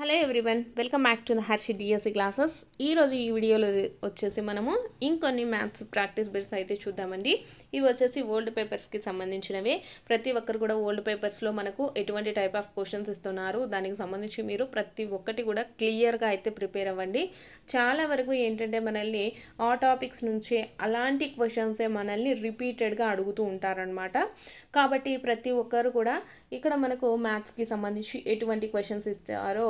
hello everyone welcome back to the Harshi DSC classes ఈరోజు ఈ వీడియోలో వచ్చేసి మనము ఇంకొన్ని మ్యాథ్స్ ప్రాక్టీస్ బిట్స్ అయితే చూద్దామండి ఇవి వచ్చేసి ఓల్డ్ పేపర్స్కి సంబంధించినవి ప్రతి ఒక్కరు కూడా ఓల్డ్ పేపర్స్లో మనకు ఎటువంటి టైప్ ఆఫ్ క్వశ్చన్స్ ఇస్తున్నారు దానికి సంబంధించి మీరు ప్రతి ఒక్కటి కూడా క్లియర్గా అయితే ప్రిపేర్ అవ్వండి చాలా వరకు ఏంటంటే మనల్ని ఆ టాపిక్స్ నుంచే అలాంటి క్వశ్చన్సే మనల్ని రిపీటెడ్గా అడుగుతూ ఉంటారనమాట కాబట్టి ప్రతి ఒక్కరు కూడా ఇక్కడ మనకు మ్యాథ్స్కి సంబంధించి ఎటువంటి క్వశ్చన్స్ ఇస్తారో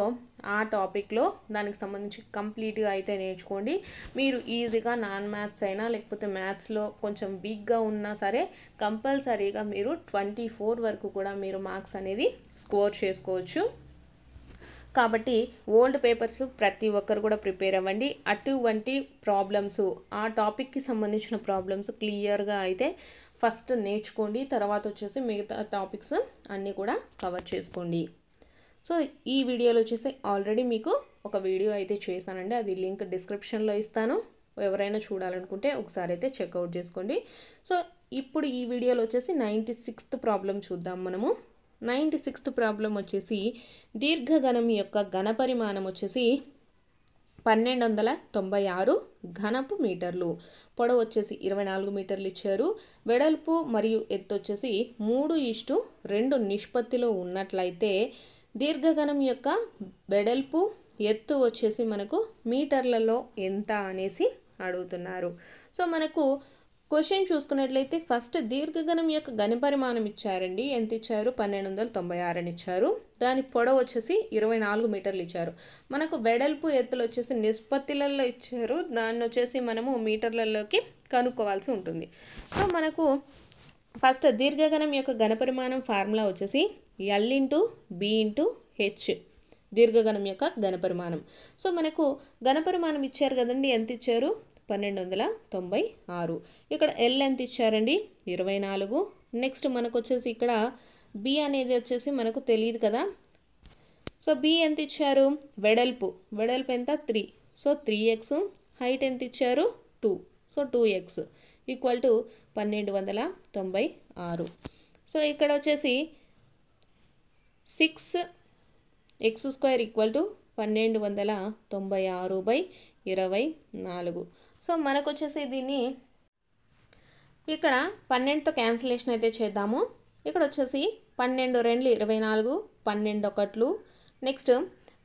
ఆ టాపిక్లో దానికి సంబంధించి కంప్లీట్గా అయితే నేర్చుకోండి మీరు ఈజీగా నాన్ మ్యాథ్స్ అయినా లేకపోతే మ్యాథ్స్లో కొంచెం వీక్గా ఉన్నా సరే కంపల్సరీగా మీరు ట్వంటీ ఫోర్ వరకు కూడా మీరు మార్క్స్ అనేది స్కోర్ చేసుకోవచ్చు కాబట్టి ఓల్డ్ పేపర్స్ ప్రతి ఒక్కరు కూడా ప్రిపేర్ అవ్వండి అటువంటి ప్రాబ్లమ్స్ ఆ టాపిక్కి సంబంధించిన ప్రాబ్లమ్స్ క్లియర్గా అయితే ఫస్ట్ నేర్చుకోండి తర్వాత వచ్చేసి మిగతా టాపిక్స్ అన్నీ కూడా కవర్ చేసుకోండి సో ఈ వీడియోలో వచ్చేసి ఆల్రెడీ మీకు ఒక వీడియో అయితే చేశానండి అది లింక్ డిస్క్రిప్షన్లో ఇస్తాను ఎవరైనా చూడాలనుకుంటే ఒకసారి అయితే చెక్అవుట్ చేసుకోండి సో ఇప్పుడు ఈ వీడియోలో వచ్చేసి నైంటీ సిక్స్త్ ప్రాబ్లం చూద్దాం మనము నైంటీ సిక్స్త్ ప్రాబ్లం వచ్చేసి దీర్ఘఘనం యొక్క ఘన పరిమాణం వచ్చేసి పన్నెండు వందల తొంభై ఆరు ఘనపు మీటర్లు పొడవు వచ్చేసి ఇరవై నాలుగు మీటర్లు ఇచ్చారు వెడల్పు మరియు ఎత్తు వచ్చేసి మూడు ఇష్టు రెండు నిష్పత్తిలో ఉన్నట్లయితే దీర్ఘగణం యొక్క వెడల్పు ఎత్తు వచ్చేసి మనకు మీటర్లలో ఎంత అనేసి అడుగుతున్నారు సో మనకు క్వశ్చన్ చూసుకున్నట్లయితే ఫస్ట్ దీర్ఘగణం యొక్క ఘనపరిమాణం ఇచ్చారండి ఎంత ఇచ్చారు పన్నెండు వందల తొంభై ఆరు అని ఇచ్చారు దాని పొడవు వచ్చేసి ఇరవై నాలుగు మీటర్లు ఇచ్చారు మనకు వెడల్పు ఎత్తులు వచ్చేసి నిష్పత్తిలలో ఇచ్చారు దాన్ని వచ్చేసి మనము మీటర్లలోకి కనుక్కోవాల్సి ఉంటుంది సో మనకు ఫస్ట్ దీర్ఘగణం యొక్క ఘనపరిమాణం ఫార్ములా వచ్చేసి L into B into H దీర్ఘగణం యొక్క ఘనపరిమాణం సో మనకు ఘనపరిమాణం ఇచ్చారు కదండి ఎంత ఇచ్చారు పన్నెండు వందల తొంభై ఆరు ఇక్కడ ఎల్ ఎంత ఇచ్చారండి ఇరవై నాలుగు నెక్స్ట్ మనకు వచ్చేసి ఇక్కడ బి అనేది వచ్చేసి మనకు తెలియదు కదా సో బి ఎంత ఇచ్చారు వెడల్పు వెడల్పు ఎంత three so three x height ఎంత ఇచ్చారు two so two x equal to పన్నెండు వందల తొంభై ఆరు సో ఇక్కడ వచ్చేసి six x square equal to పన్నెండు వందల తొంభై ఆరు బై ఇరవై నాలుగు సో మనకు వచ్చేసి దీన్ని ఇక్కడ పన్నెండుతో క్యాన్సిలేషన్ అయితే చేద్దాము ఇక్కడ వచ్చేసి పన్నెండు రెండు ఇరవై నాలుగు పన్నెండు ఒకట్లు నెక్స్ట్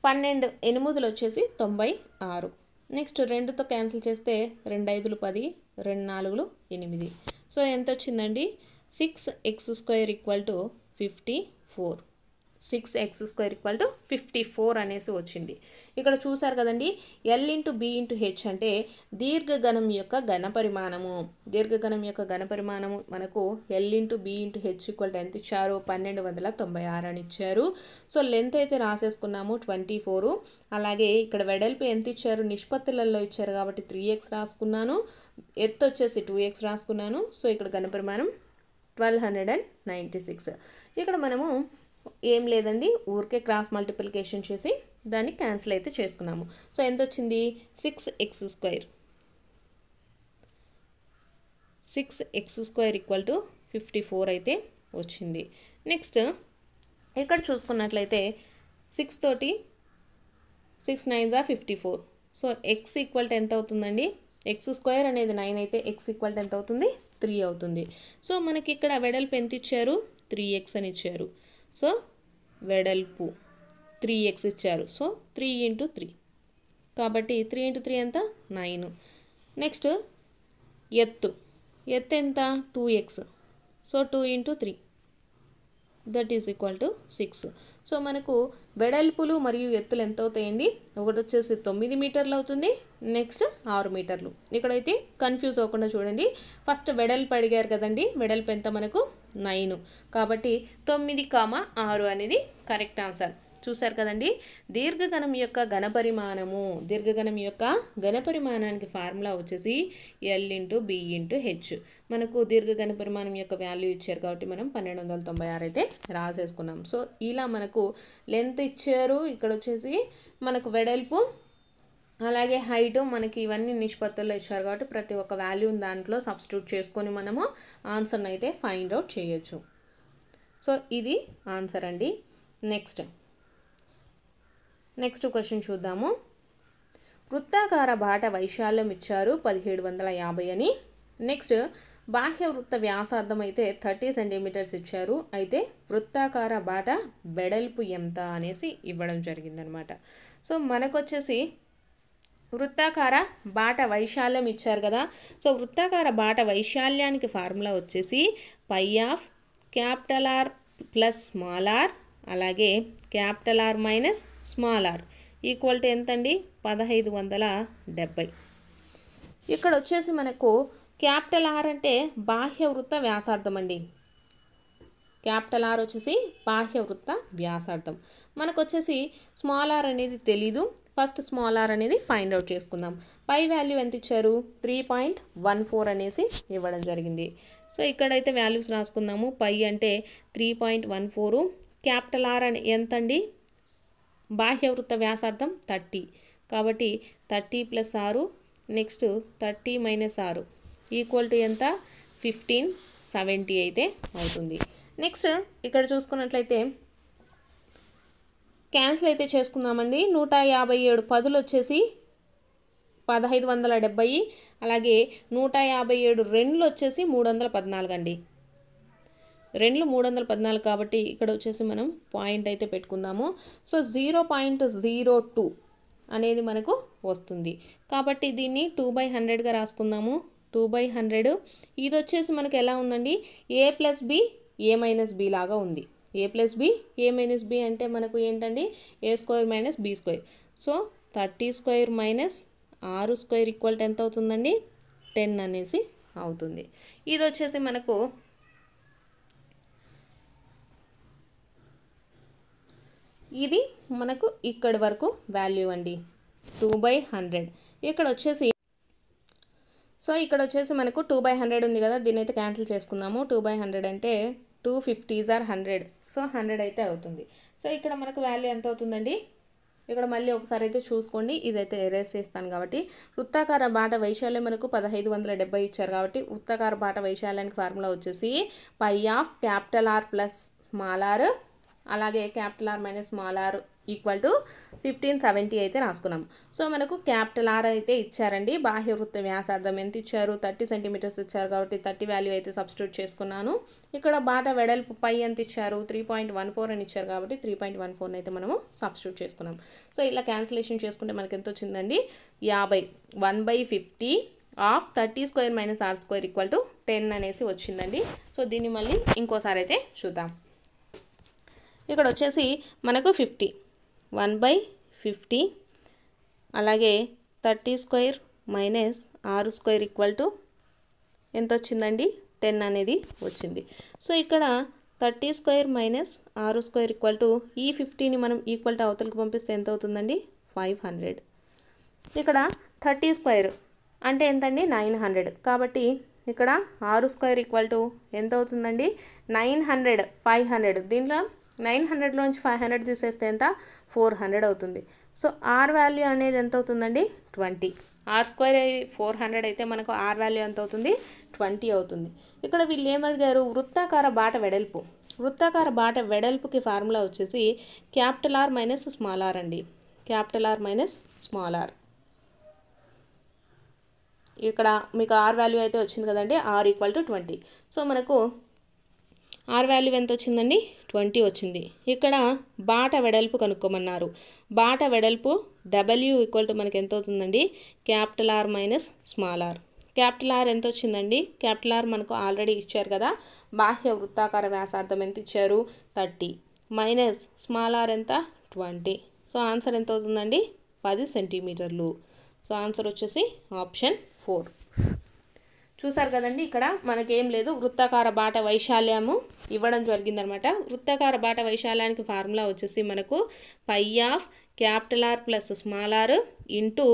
పన్నెండు ఎనిమిదిలు వచ్చేసి తొంభై ఆరు నెక్స్ట్ రెండుతో క్యాన్సిల్ చేస్తే రెండు ఐదులు పది రెండు నాలుగులు ఎనిమిది సో ఎంత వచ్చిందండి six x square equal to fifty four six x square equal to fifty four అనేసి వచ్చింది ఇక్కడ చూసారు కదండి L into B into H అంటే దీర్ఘగణం యొక్క ఘనపరిమాణము దీర్ఘగణం యొక్క ఘనపరిమాణము మనకు L into B into H equal to ఎంత ఇచ్చారు పన్నెండు వందల తొంభై ఆరు అని ఇచ్చారు సో లెంత్ అయితే రాసేసుకున్నాము ట్వంటీ ఫోరు అలాగే ఇక్కడ వెడల్పు ఎంత ఇచ్చారు నిష్పత్తులలో ఇచ్చారు కాబట్టి త్రీ ఎక్స్ రాసుకున్నాను ఎత్తు వచ్చేసి టూ ఎక్స్ రాసుకున్నాను సో ఇక్కడ ఘనపరిమాణం twelve hundred and ninety six ఇక్కడ మనము ఏం లేదండి ఊరికే క్రాస్ మల్టిప్లికేషన్ చేసి దాన్ని క్యాన్సిల్ అయితే చేసుకున్నాము సో ఎంత వచ్చింది six x square six x square equal to fifty four అయితే వచ్చింది నెక్స్ట్ ఇక్కడ చూసుకున్నట్లయితే సిక్స్ తోటి సిక్స్ నైన్ జా fifty four so x equal to ఎంత అవుతుందండి ఎక్స్ స్క్వేర్ అనేది నైన్ అయితే ఎక్స్ ఈక్వల్ టు ఎంత అవుతుంది త్రీ అవుతుంది సో మనకి ఇక్కడ వెడల్పు ఎంత ఇచ్చారు త్రీ ఎక్స్ అని ఇచ్చారు సో వెడల్పు త్రీ ఎక్స్ ఇచ్చారు సో త్రీ ఇంటూ త్రీ కాబట్టి త్రీ ఇంటూ త్రీ ఎంత నైన్ నెక్స్ట్ ఎత్తు ఎత్తు ఎంత two x so two into three that is equal to six so మనకు వెడల్పులు మరియు ఎత్తులు ఎంత అవుతాయండి ఒకటి వచ్చేసి తొమ్మిది మీటర్లు అవుతుంది నెక్స్ట్ ఆరు మీటర్లు ఇక్కడైతే కన్ఫ్యూజ్ అవ్వకుండా చూడండి ఫస్ట్ వెడల్పు అడిగారు కదండి వెడల్పు ఎంత మనకు నైన్ కాబట్టి తొమ్మిది కామా ఆరు అనేది కరెక్ట్ ఆన్సర్ చూశారు కదండి దీర్ఘగణం యొక్క ఘనపరిమాణము దీర్ఘగణం యొక్క ఘనపరిమాణానికి ఫార్ములా వచ్చేసి L into B into H మనకు దీర్ఘగణ పరిమాణం యొక్క వాల్యూ ఇచ్చారు కాబట్టి మనం పన్నెండు వందల తొంభై ఆరు అయితే రాసేసుకున్నాం సో ఇలా మనకు లెంత్ ఇచ్చారు ఇక్కడ వచ్చేసి మనకు వెడల్పు అలాగే హైట్ మనకి ఇవన్నీ నిష్పత్తుల్లో ఇచ్చారు కాబట్టి ప్రతి ఒక్క వాల్యూని దాంట్లో సబ్స్టిట్యూట్ చేసుకొని మనము ఆన్సర్ని అయితే ఫైండ్ అవుట్ చేయొచ్చు సో ఇది ఆన్సర్ అండి నెక్స్ట్ నెక్స్ట్ క్వశ్చన్ చూద్దాము వృత్తాకార బాట వైశాల్యం ఇచ్చారు పదిహేడు వందల యాభై అని నెక్స్ట్ బాహ్య వృత్త వ్యాసార్థం అయితే థర్టీ సెంటీమీటర్స్ ఇచ్చారు అయితే వృత్తాకార బాట బెడల్పు ఎంత అనేసి ఇవ్వడం జరిగిందనమాట సో మనకొచ్చేసి వృత్తాకార బాట వైశాల్యం ఇచ్చారు కదా సో వృత్తాకార బాట వైశాల్యానికి ఫార్ములా వచ్చేసి pi of capital R plus small R అలాగే capital R minus small R equal to ఎంతండి పదహైదు వందల డెబ్బై ఇక్కడ వచ్చేసి మనకు క్యాపిటల్ ఆర్ అంటే బాహ్య వృత్త వ్యాసార్థం అండి క్యాపిటల్ ఆర్ వచ్చేసి బాహ్య వృత్త వ్యాసార్థం మనకు వచ్చేసి స్మాల్ ఆర్ అనేది తెలీదు ఫస్ట్ స్మాల్ ఆర్ అనేది ఫైండ్ అవుట్ చేసుకుందాం పై వాల్యూ ఎంత ఇచ్చారు త్రీ పాయింట్ వన్ ఫోర్ అనేసి ఇవ్వడం జరిగింది సో ఇక్కడైతే వాల్యూస్ రాసుకుందాము పై అంటే three point one four capital R అని ఎంత అండి బాహ్యవృత్త వ్యాసార్థం థర్టీ కాబట్టి థర్టీ ప్లస్ ఆరు నెక్స్ట్ థర్టీ మైనస్ ఆరు ఈక్వల్ టు ఎంత ఫిఫ్టీన్ సెవెంటీ అయితే అవుతుంది నెక్స్ట్ ఇక్కడ చూసుకున్నట్లయితే క్యాన్సిల్ అయితే చేసుకుందామండి నూట యాభై ఏడు పదులు వచ్చేసి పదహైదు వందల డెబ్బై అలాగే నూట యాభై ఏడు రెండులు వచ్చేసి మూడు వందల పద్నాలుగు అండి రెండు మూడు వందల పద్నాలుగు కాబట్టి ఇక్కడ వచ్చేసి మనం పాయింట్ అయితే పెట్టుకుందాము so zero point zero two అనేది మనకు వస్తుంది కాబట్టి దీన్ని టూ బై హండ్రెడ్గా రాసుకుందాము టూ బై హండ్రెడ్ ఇది వచ్చేసి మనకు ఎలా ఉందండి A plus B A minus B లాగా ఉంది A plus B A minus B అంటే మనకు ఏంటండి A square minus B square so thirty square minus ఆరు స్క్వేర్ ఈక్వల్ ఎంత అవుతుందండి టెన్ అనేసి అవుతుంది ఇది వచ్చేసి మనకు ఇది మనకు ఇక్కడి వరకు వాల్యూ అండి టూ బై హండ్రెడ్ ఇక్కడ వచ్చేసి సో ఇక్కడ వచ్చేసి మనకు టూ బై హండ్రెడ్ ఉంది కదా దీని అయితే క్యాన్సిల్ చేసుకుందాము టూ బై హండ్రెడ్ అంటే two fifties or hundred so hundred అయితే అవుతుంది సో ఇక్కడ మనకు వాల్యూ ఎంత అవుతుందండి ఇక్కడ మళ్ళీ ఒకసారి అయితే చూసుకోండి ఇదైతే ఎరేస్ చేస్తాను కాబట్టి వృత్తాకార బాట వైశాల్యం మనకు పదహైదు వందల డెబ్బై ఇచ్చారు కాబట్టి వృత్తాకార బాట వైశాల్యానికి ఫార్ములా వచ్చేసి pi of capital R plus small R అలాగే capital R minus small R equal to fifteen seventy అయితే రాసుకున్నాం సో మనకు క్యాపిటల్ ఆర్ అయితే ఇచ్చారండి బాహ్య వృత్త వ్యాసార్థం ఎంత ఇచ్చారు థర్టీ సెంటీమీటర్స్ ఇచ్చారు కాబట్టి థర్టీ వాల్యూ అయితే సబ్స్టిట్యూట్ చేసుకున్నాను ఇక్కడ బాట వెడల్పు పై ఎంత ఇచ్చారు త్రీ పాయింట్ వన్ ఫోర్ అని ఇచ్చారు కాబట్టి త్రీ పాయింట్ వన్ ఫోర్ అయితే మనము సబ్స్టిట్యూట్ చేసుకున్నాం సో ఇలా క్యాన్సిలేషన్ చేసుకుంటే మనకి ఎంత వచ్చిందండి యాభై one by fifty of thirty square minus R square equal to ten అనేసి వచ్చిందండి సో దీన్ని మళ్ళీ ఇంకోసారి అయితే చూద్దాం ఇక్కడ వచ్చేసి మనకు ఫిఫ్టీ వన్ బై ఫిఫ్టీ అలాగే థర్టీ స్క్వేర్ మైనస్ ఆరు స్క్వేర్ ఈక్వల్ టు ఎంత వచ్చిందండి టెన్ అనేది వచ్చింది సో ఇక్కడ థర్టీ స్క్వేర్ మైనస్ ఆరు స్క్వేర్ ఈక్వల్ టు ఈ ఫిఫ్టీని మనం ఈక్వల్ టు అవతలకి పంపిస్తే ఎంత అవుతుందండి ఫైవ్ హండ్రెడ్ ఇక్కడ థర్టీ స్క్వేర్ అంటే ఎంతండి నైన్ హండ్రెడ్ కాబట్టి ఇక్కడ ఆరు స్క్వేర్ ఈక్వల్ టు ఎంత అవుతుందండి నైన్ హండ్రెడ్ ఫైవ్ హండ్రెడ్ దీంట్లో నైన్ నుంచి ఫైవ్ హండ్రెడ్ తీసేస్తే ఎంత ఫోర్ హండ్రెడ్ అవుతుంది సో ఆర్ వాల్యూ అనేది ఎంత అవుతుందండి twenty R square four hundred అయితే మనకు ఆర్ వాల్యూ ఎంత అవుతుంది ట్వంటీ అవుతుంది ఇక్కడ వీళ్ళు ఏమడిగారు వృత్తాకార బాట వెడల్పు వృత్తాకార బాట వెడల్పుకి ఫార్ములా వచ్చేసి capital R minus small R అండి capital R minus small R ఇక్కడ మీకు ఆర్ వాల్యూ అయితే వచ్చింది కదండి R equal to twenty so మనకు ఆర్ వాల్యూ ఎంత వచ్చిందండి ట్వంటీ వచ్చింది ఇక్కడ బాట వెడల్పు కనుక్కోమన్నారు బాట వెడల్పు డబ్ల్యూ ఈక్వల్ టు మనకి ఎంత అవుతుందండి capital R minus small R capital R ఎంత వచ్చిందండి క్యాపిటల్ ఆర్ మనకు ఆల్రెడీ ఇచ్చారు కదా బాహ్య వృత్తాకార వ్యాసార్థం ఎంత ఇచ్చారు థర్టీ మైనస్ స్మాల్ ఆర్ ఎంత ట్వంటీ సో ఆన్సర్ ఎంత అవుతుందండి పది సెంటీమీటర్లు సో ఆన్సర్ వచ్చేసి ఆప్షన్ ఫోర్ చూసారు కదండి ఇక్కడ మనకేం లేదు వృత్తాకార బాట వైశాల్యము ఇవ్వడం జరిగిందనమాట వృత్తాకార బాట వైశాల్యానికి ఫార్ములా వచ్చేసి మనకు pi of capital R plus small R into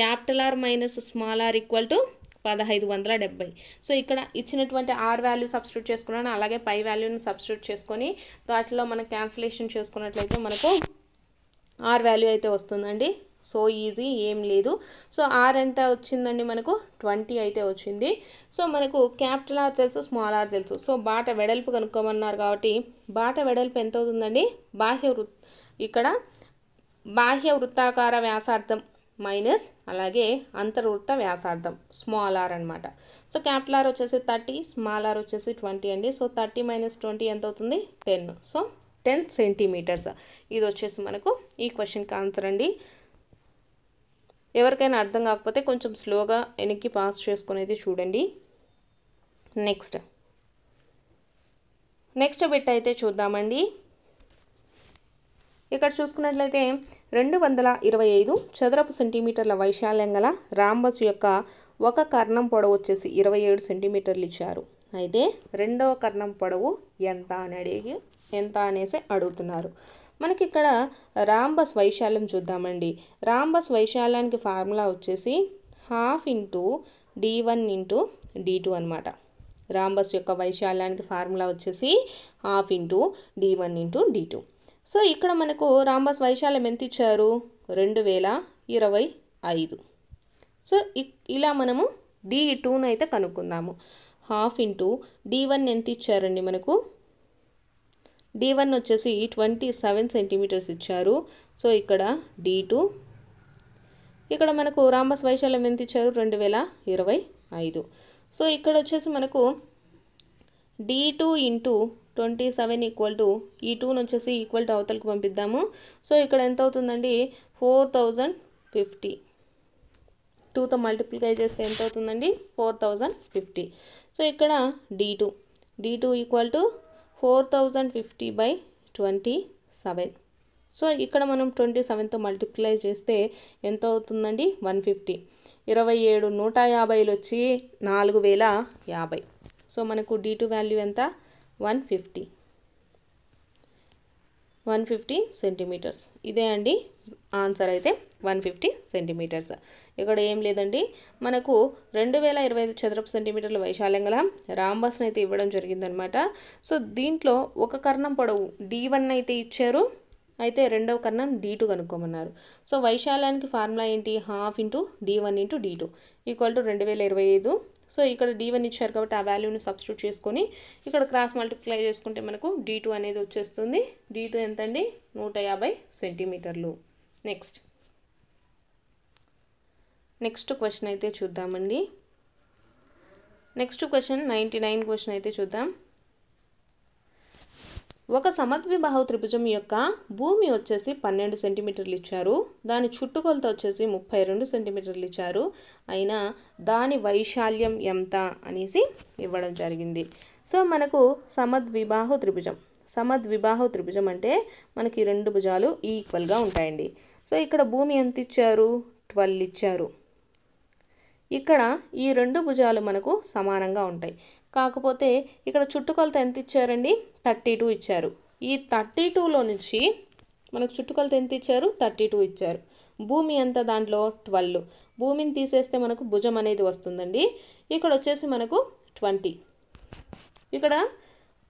capital R minus small R equal to పదహైదు వందల డెబ్బై సో ఇక్కడ ఇచ్చినటువంటి ఆర్ వాల్యూ సబ్స్టిట్యూట్ చేసుకున్నాను అలాగే పై వాల్యూని సబ్స్టిట్యూట్ చేసుకొని వాటిలో మనం క్యాన్సిలేషన్ చేసుకున్నట్లయితే మనకు ఆర్ వాల్యూ అయితే వస్తుందండి సో ఈజీ ఏం లేదు సో ఆర్ ఎంత వచ్చిందండి మనకు ట్వంటీ అయితే వచ్చింది సో మనకు క్యాపిటల్ ఆర్ తెలుసు స్మాల్ ఆర్ తెలుసు సో బాట వెడల్పు కనుక్కోమన్నారు కాబట్టి బాట వెడల్పు ఎంత అవుతుందండి బాహ్య వృ ఇక్కడ బాహ్య వృత్తాకార వ్యాసార్థం మైనస్ అలాగే అంతర్వృత్త వ్యాసార్థం స్మాల్ ఆర్ అనమాట సో క్యాపిటల్ ఆర్ వచ్చేసి థర్టీ స్మాల్ ఆర్ వచ్చేసి ట్వంటీ అండి సో థర్టీ మైనస్ ట్వంటీ ఎంత అవుతుంది టెన్ సో టెన్ సెంటీమీటర్స్ ఇది వచ్చేసి మనకు ఈ క్వశ్చన్కి ఆన్సర్ అండి ఎవరికైనా అర్థం కాకపోతే కొంచెం స్లోగా వెనక్కి పాస్ చేసుకునేది చూడండి నెక్స్ట్ నెక్స్ట్ బిట్ అయితే చూద్దామండి ఇక్కడ చూసుకున్నట్లయితే రెండు వందల ఇరవై ఐదు చదరపు సెంటీమీటర్ల వైశాల్యం గల రాంబస్ యొక్క ఒక కర్ణం పొడవు వచ్చేసి ఇరవై ఏడు సెంటీమీటర్లు ఇచ్చారు అయితే రెండవ కర్ణం పొడవు ఎంత అని అడిగి ఎంత అనేసి అడుగుతున్నారు మనకి ఇక్కడ రాంబస్ వైశాల్యం చూద్దామండి రాంబస్ వైశాల్యానికి ఫార్ములా వచ్చేసి half into D one into D two అనమాట రాంబస్ యొక్క వైశాల్యానికి ఫార్ములా వచ్చేసి half into D one into D two so ఇక్కడ మనకు రాంబస్ వైశాల్యం ఎంత ఇచ్చారు రెండు వేల ఇరవై ఐదు సో ఇలా మనము డి టూను అయితే కనుక్కుందాము హాఫ్ ఇంటూ డి వన్ ఎంత ఇచ్చారండి మనకు డి వన్ వచ్చేసి ట్వంటీ సెవెన్ సెంటీమీటర్స్ ఇచ్చారు సో ఇక్కడ డి టూ ఇక్కడ మనకు రాంబస్ వైశాల్యం ఎంత ఇచ్చారు రెండు వేల ఇరవై ఐదు సో ఇక్కడ వచ్చేసి మనకు D two into twenty seven equal to ఈ టూను వచ్చేసి ఈక్వల్ టు అవతలకు పంపిద్దాము సో ఇక్కడ ఎంత అవుతుందండి ఫోర్ థౌజండ్ ఫిఫ్టీ టూతో మల్టిప్లికై చేస్తే ఎంత అవుతుందండి ఫోర్ థౌజండ్ ఫిఫ్టీ సో ఇక్కడ D two D two equal to four thousand fifty by twenty seven so ఇక్కడ మనం ట్వంటీ సెవెన్తో మల్టిప్లై చేస్తే ఎంత అవుతుందండి వన్ ఫిఫ్టీ ఇరవై ఏడు నూట యాభైలు వచ్చి నాలుగు వేల యాభై సో మనకు డీ టూ వాల్యూ ఎంత one fifty one fifty centimetres ఇదే అండి ఆన్సర్ అయితే వన్ ఫిఫ్టీ సెంటీమీటర్స్ ఇక్కడ ఏం లేదండి మనకు రెండు వేల ఇరవై ఐదు చదరపు సెంటీమీటర్ల వైశాల్యం గల రాంబస్ని అయితే ఇవ్వడం జరిగిందనమాట సో దీంట్లో ఒక కర్ణం పొడవు డి వన్ అయితే ఇచ్చారు అయితే రెండవ కర్ణం డీ టూ కనుక్కోమన్నారు సో వైశాల్యానికి ఫార్ములా ఏంటి half into D one into D two equal to రెండు వేల ఇరవై ఐదు సో ఇక్కడ డి వన్ ఇచ్చారు కాబట్టి ఆ వాల్యూని సబ్స్టిట్యూట్ చేసుకొని ఇక్కడ క్రాస్ మల్టిప్లై చేసుకుంటే మనకు డీ టూ అనేది వచ్చేస్తుంది డి టూ ఎంతండి నూట యాభై సెంటీమీటర్లు నెక్స్ట్ నెక్స్ట్ క్వశ్చన్ అయితే చూద్దామండి next question ninety nine question అయితే చూద్దాం ఒక సమద్విబాహు త్రిభుజం యొక్క భూమి వచ్చేసి పన్నెండు సెంటీమీటర్లు ఇచ్చారు దాని చుట్టుకొలత వచ్చేసి ముప్పై రెండు సెంటీమీటర్లు ఇచ్చారు అయినా దాని వైశాల్యం ఎంత అనేసి ఇవ్వడం జరిగింది సో మనకు సమద్విబాహు త్రిభుజం సమద్విబాహు త్రిభుజం అంటే మనకి రెండు భుజాలు ఈక్వల్గా ఉంటాయండి సో ఇక్కడ భూమి ఎంత ఇచ్చారు ట్వెల్వ్ ఇచ్చారు ఇక్కడ ఈ రెండు భుజాలు మనకు సమానంగా ఉంటాయి కాకపోతే ఇక్కడ చుట్టుకొలత ఎంత ఇచ్చారండి థర్టీ టూ ఇచ్చారు ఈ థర్టీ టూలో నుంచి మనకు చుట్టుకొలత ఎంత ఇచ్చారు థర్టీ టూ ఇచ్చారు భూమి ఎంత దాంట్లో ట్వెల్వ్ భూమిని తీసేస్తే మనకు భుజం అనేది వస్తుందండి ఇక్కడ వచ్చేసి మనకు ట్వంటీ ఇక్కడ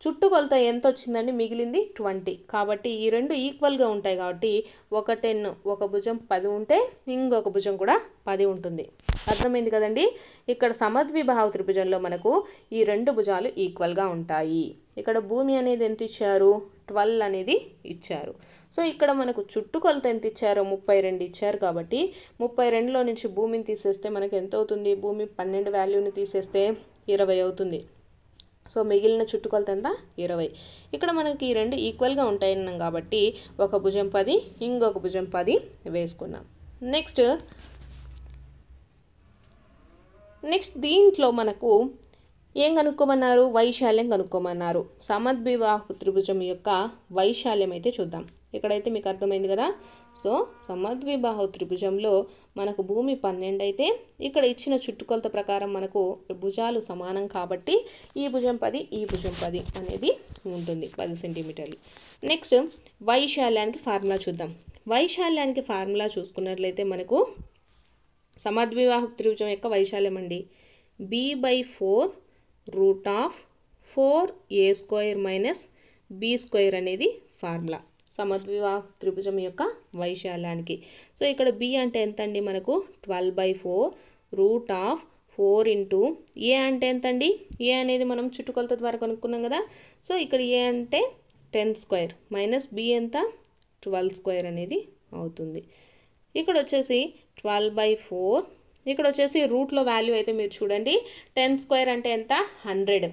చుట్టుకొలత ఎంత వచ్చిందండి మిగిలింది ట్వంటీ కాబట్టి ఈ రెండు ఈక్వల్గా ఉంటాయి కాబట్టి ఒక టెన్ ఒక భుజం పది ఉంటే ఇంకొక భుజం కూడా పది ఉంటుంది అర్థమైంది కదండి ఇక్కడ సమద్విభావ త్రిభుజంలో మనకు ఈ రెండు భుజాలు ఈక్వల్గా ఉంటాయి ఇక్కడ భూమి అనేది ఎంత ఇచ్చారు ట్వెల్వ్ అనేది ఇచ్చారు సో ఇక్కడ మనకు చుట్టుకొలత ఎంత ఇచ్చారో ముప్పై రెండు ఇచ్చారు కాబట్టి ముప్పై రెండులో నుంచి భూమిని తీసేస్తే మనకు ఎంత అవుతుంది భూమి పన్నెండు వాల్యూని తీసేస్తే ఇరవై అవుతుంది సో మిగిలిన చుట్టుకొలత ఎంత ఇరవై ఇక్కడ మనకి ఈ రెండు ఈక్వల్గా ఉంటాయన్నాం కాబట్టి ఒక భుజం పది ఇంకొక భుజం పది వేసుకున్నాం నెక్స్ట్ నెక్స్ట్ దీంట్లో మనకు ఏం కనుక్కోమన్నారు వైశాల్యం కనుక్కోమన్నారు సమద్వివాహ త్రిభుజం యొక్క వైశాల్యం అయితే చూద్దాం ఇక్కడైతే మీకు అర్థమైంది కదా సో సమద్విబాహు త్రిభుజంలో మనకు భూమి పన్నెండు అయితే ఇక్కడ ఇచ్చిన చుట్టుకొలత ప్రకారం మనకు భుజాలు సమానం కాబట్టి ఈ భుజం పది ఈ భుజం పది అనేది ఉంటుంది పది సెంటీమీటర్లు నెక్స్ట్ వైశాల్యానికి ఫార్ములా చూద్దాం వైశాల్యానికి ఫార్ములా చూసుకున్నట్లయితే మనకు సమద్వివాహ త్రిభుజం యొక్క వైశాల్యం అండి B by four root of four A square minus B square అనేది ఫార్ములా సమద్వివాహ త్రిభుజం యొక్క వైశాల్యానికి సో ఇక్కడ బి అంటే ఎంత అండి మనకు twelve by four root of four into A అంటే ఎంతండి ఏ అనేది మనం చుట్టుకొలత ద్వారా కనుక్కున్నాం కదా సో ఇక్కడ ఏ అంటే టెన్ స్క్వేర్ మైనస్ బి ఎంత ట్వెల్వ్ స్క్వేర్ అనేది అవుతుంది ఇక్కడ వచ్చేసి ట్వెల్వ్ బై ఫోర్ ఇక్కడ వచ్చేసి రూట్లో వాల్యూ అయితే మీరు చూడండి టెన్ స్క్వేర్ అంటే ఎంత హండ్రెడ్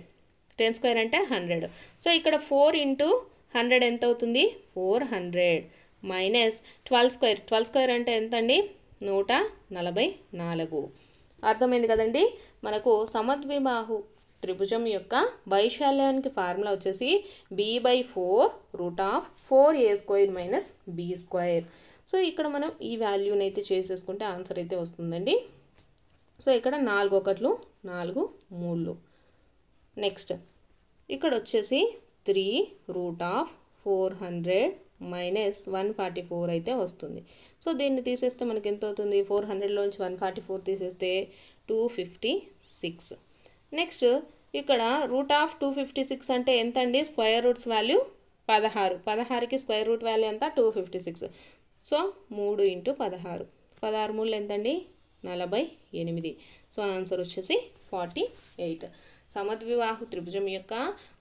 టెన్ స్క్వేర్ అంటే హండ్రెడ్ సో ఇక్కడ ఫోర్ ఇంటూ హండ్రెడ్ ఎంత అవుతుంది four hundred minus twelve square twelve square అంటే ఎంత అండి నూట నలభై నాలుగు అర్థమైంది కదండి మనకు సమద్విబాహు త్రిభుజం యొక్క వైశాల్యానికి ఫార్ములా వచ్చేసి B by four root of four A square minus B square so ఇక్కడ మనం ఈ వాల్యూని అయితే చేసేసుకుంటే ఆన్సర్ అయితే వస్తుందండి సో ఇక్కడ నాలుగు ఒకట్లు నాలుగు మూళ్ళు నెక్స్ట్ ఇక్కడ వచ్చేసి three root of four hundred minus one forty four అయితే వస్తుంది సో దీన్ని తీసేస్తే మనకి ఎంత అవుతుంది ఫోర్ హండ్రెడ్లోంచి వన్ ఫార్టీ ఫోర్ తీసేస్తే టూ ఫిఫ్టీ సిక్స్ నెక్స్ట్ ఇక్కడ root of two fifty six అంటే ఎంత అండి స్క్వేర్ రూట్స్ వాల్యూ పదహారు పదహారుకి స్క్వేర్ రూట్ వాల్యూ ఎంత టూ ఫిఫ్టీ సిక్స్ సో మూడు ఇంటూ పదహారు పదహారు మూడు ఎంతండి నలభై ఎనిమిది సో ఆన్సర్ వచ్చేసి ఫార్టీ ఎయిట్ సమద్వివాహు త్రిభుజం యొక్క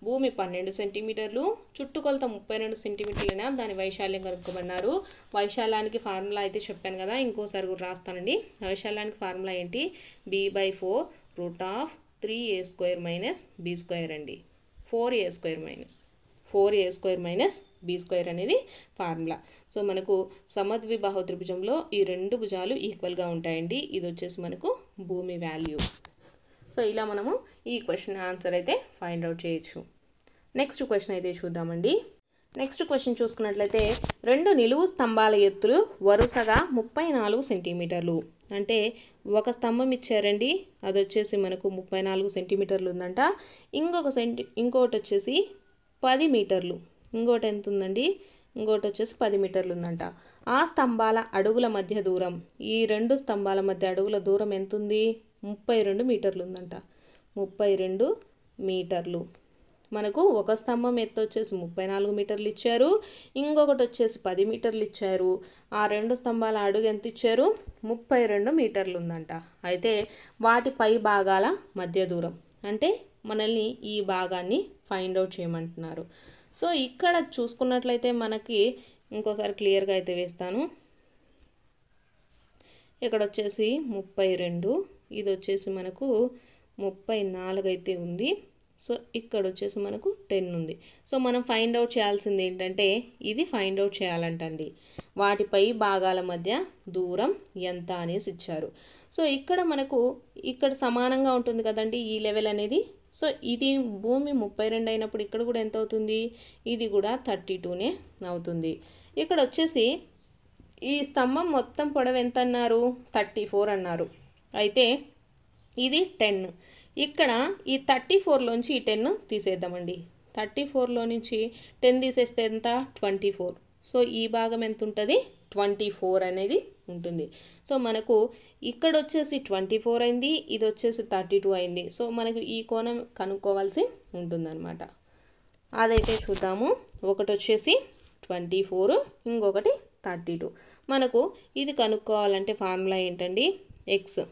భూమి పన్నెండు సెంటీమీటర్లు చుట్టుకొలత ముప్పై రెండు సెంటీమీటర్లైనా దాని వైశాల్యం కనుక్కోబడినారు వైశాల్యానికి ఫార్ములా అయితే చెప్పాను కదా ఇంకోసారి కూడా రాస్తానండి వైశాల్యానికి ఫార్ములా ఏంటి B by four root of three A square minus B square అండి four A square minus four A square minus B square అనేది ఫార్ములా సో మనకు సమద్విబాహు త్రిభుజంలో ఈ రెండు భుజాలు ఈక్వల్గా ఉంటాయండి ఇది వచ్చేసి మనకు భూమి వాల్యూ సో ఇలా మనము ఈ క్వశ్చన్ ఆన్సర్ అయితే ఫైండ్ అవుట్ చేయొచ్చు నెక్స్ట్ క్వశ్చన్ అయితే చూద్దామండి నెక్స్ట్ క్వశ్చన్ చూసుకున్నట్లయితే రెండు నిలువు స్తంభాల ఎత్తులు వరుసగా ముప్పై నాలుగు సెంటీమీటర్లు అంటే ఒక స్తంభం ఇచ్చారండి అది వచ్చేసి మనకు ముప్పై నాలుగు సెంటీమీటర్లు ఉందంట ఇంకొక సెంటి ఇంకొకటి వచ్చేసి పది మీటర్లు ఇంకోటి ఎంత ఉందండి ఇంకోటి వచ్చేసి పది మీటర్లు ఉందంట ఆ స్తంభాల అడుగుల మధ్య దూరం ఈ రెండు స్తంభాల మధ్య అడుగుల దూరం ఎంత ఉంది ముప్పై రెండు మీటర్లు ఉందంట ముప్పై రెండు మీటర్లు మనకు ఒక స్తంభం ఎత్తు వచ్చేసి ముప్పై నాలుగు మీటర్లు ఇచ్చారు ఇంకొకటి వచ్చేసి పది మీటర్లు ఇచ్చారు ఆ రెండు స్తంభాల అడుగు ఎంత ఇచ్చారు ముప్పై రెండు మీటర్లు ఉందంట అయితే వాటి పై భాగాల మధ్య దూరం అంటే మనల్ని ఈ భాగాన్ని ఫైండ్ అవుట్ చేయమంటున్నారు సో ఇక్కడ చూసుకున్నట్లయితే మనకి ఇంకోసారి క్లియర్గా అయితే వేస్తాను ఇక్కడ వచ్చేసి ముప్పై రెండు ఇది వచ్చేసి మనకు ముప్పై నాలుగు అయితే ఉంది సో ఇక్కడ వచ్చేసి మనకు టెన్ ఉంది సో మనం ఫైండ్ అవుట్ చేయాల్సింది ఏంటంటే ఇది ఫైండ్ అవుట్ చేయాలంటండి వాటిపై భాగాల మధ్య దూరం ఎంత అనేసి ఇచ్చారు సో ఇక్కడ మనకు ఇక్కడ సమానంగా ఉంటుంది కదండి ఈ లెవెల్ అనేది సో ఇది భూమి ముప్పై రెండు అయినప్పుడు ఇక్కడ కూడా ఎంత అవుతుంది ఇది కూడా థర్టీ టూనే అవుతుంది ఇక్కడ వచ్చేసి ఈ స్తంభం మొత్తం పొడవు ఎంత అన్నారు థర్టీ ఫోర్ అన్నారు అయితే ఇది టెన్ ఇక్కడ ఈ థర్టీ ఫోర్లోంచి ఈ టెన్ తీసేద్దామండి థర్టీ ఫోర్లో నుంచి టెన్ తీసేస్తే ఎంత ట్వంటీ ఫోర్ సో ఈ భాగం ఎంత ఉంటుంది ట్వంటీ ఫోర్ అనేది ఉంటుంది సో మనకు ఇక్కడ వచ్చేసి ట్వంటీ ఫోర్ అయింది ఇది వచ్చేసి థర్టీ టూ అయింది సో మనకు ఈ కోణం కనుక్కోవాల్సి ఉంటుందన్నమాట అదైతే చూద్దాము ఒకటి వచ్చేసి ట్వంటీ ఫోర్ ఇంకొకటి థర్టీ టూ మనకు ఇది కనుక్కోవాలంటే ఫార్ములా ఏంటండి x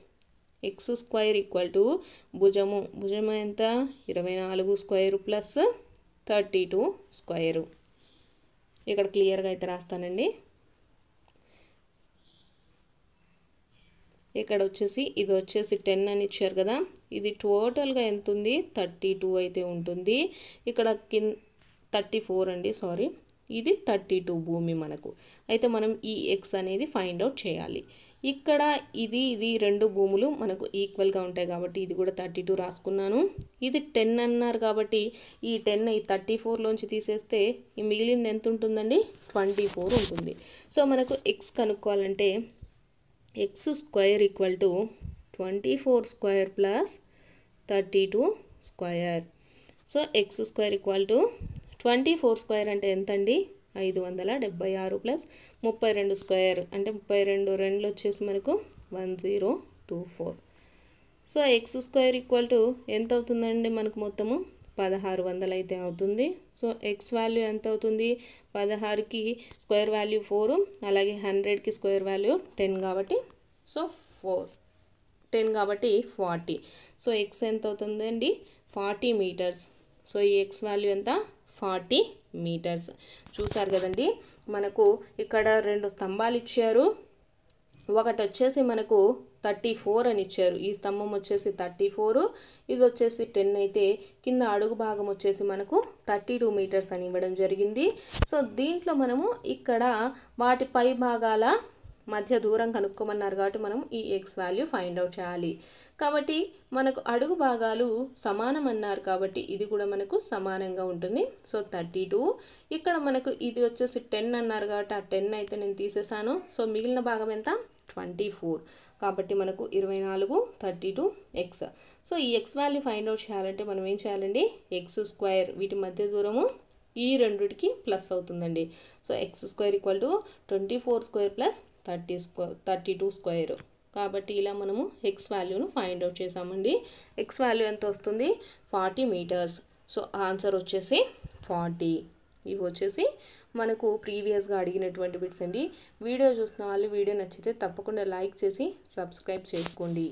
x square equal to భుజము భుజము ఎంత ఇరవై నాలుగు square plus thirty two square ఇక్కడ క్లియర్గా అయితే రాస్తానండి ఇక్కడ వచ్చేసి ఇది వచ్చేసి టెన్ అని ఇచ్చారు కదా ఇది టోటల్గా ఎంత ఉంది థర్టీ టూ అయితే ఉంటుంది ఇక్కడ కింద థర్టీ ఫోర్ అండి సారీ ఇది థర్టీ టూ భూమి మనకు అయితే మనం ఈ ఎక్స్ అనేది ఫైండ్ అవుట్ చేయాలి ఇక్కడ ఇది ఇది రెండు భూములు మనకు ఈక్వల్గా ఉంటాయి కాబట్టి ఇది కూడా థర్టీ టూ రాసుకున్నాను ఇది టెన్ అన్నారు కాబట్టి ఈ టెన్ ఈ థర్టీ ఫోర్లోంచి తీసేస్తే ఈ మిగిలింది ఎంత ఉంటుందండి ట్వంటీ ఫోర్ ఉంటుంది సో మనకు ఎక్స్ కనుక్కోవాలంటే x square equal to twenty four square plus thirty two square so x square equal to twenty four square అంటే ఎంతండి ఐదు వందల డెబ్బై ఆరు ప్లస్ ముప్పై రెండు స్క్వేర్ అంటే ముప్పై రెండు రెండులో వచ్చేసి మనకు one zero two four so x square equal to ఎంత అవుతుందండి మనకు మొత్తము పదహారు వందలు అయితే అవుతుంది సో ఎక్స్ వాల్యూ ఎంత అవుతుంది పదహారుకి స్క్వేర్ వాల్యూ ఫోర్ అలాగే హండ్రెడ్కి స్క్వేర్ వాల్యూ టెన్ కాబట్టి సో ఫోర్ టెన్ కాబట్టి ఫార్టీ సో ఎక్స్ ఎంత అవుతుందండి ఫార్టీ మీటర్స్ సో ఈ ఎక్స్ వాల్యూ ఎంత ఫార్టీ మీటర్స్ చూసారు కదండి మనకు ఇక్కడ రెండు స్తంభాలు ఇచ్చారు ఒకటి వచ్చేసి మనకు థర్టీ ఫోర్ అని ఇచ్చారు ఈ స్తంభం వచ్చేసి థర్టీ ఫోరు ఇది వచ్చేసి టెన్ అయితే కింద అడుగు భాగం వచ్చేసి మనకు థర్టీ టూ మీటర్స్ అని ఇవ్వడం జరిగింది సో దీంట్లో మనము ఇక్కడ వాటి పై భాగాల మధ్య దూరం కనుక్కోమన్నారు కాబట్టి మనం ఈ ఎక్స్ వాల్యూ ఫైండ్ అవుట్ చేయాలి కాబట్టి మనకు అడుగు భాగాలు సమానం అన్నారు కాబట్టి ఇది కూడా మనకు సమానంగా ఉంటుంది సో థర్టీ టూ ఇక్కడ మనకు ఇది వచ్చేసి టెన్ అన్నారు కాబట్టి ఆ టెన్ అయితే నేను తీసేసాను సో మిగిలిన భాగం ఎంత ట్వంటీ ఫోర్ కాబట్టి మనకు ఇరవై నాలుగు థర్టీ టూ ఎక్స్ సో ఈ ఎక్స్ వాల్యూ ఫైండ్ అవుట్ చేయాలంటే మనం ఏం చేయాలండి ఎక్స్ స్క్వేర్ వీటి మధ్య దూరము ఈ రెండుకి ప్లస్ అవుతుందండి so x square equal to twenty four square plus thirty square thirty two square కాబట్టి ఇలా మనము ఎక్స్ వాల్యూను ఫైండ్ అవుట్ చేసామండి ఎక్స్ వాల్యూ ఎంత వస్తుంది ఫార్టీ మీటర్స్ సో ఆన్సర్ వచ్చేసి ఫార్టీ ఇవి వచ్చేసి మనకు ప్రీవియస్గా అడిగినటువంటి బిట్స్ అండి వీడియో చూస్తున్న వాళ్ళు వీడియో నచ్చితే తప్పకుండా లైక్ చేసి సబ్స్క్రైబ్ చేసుకోండి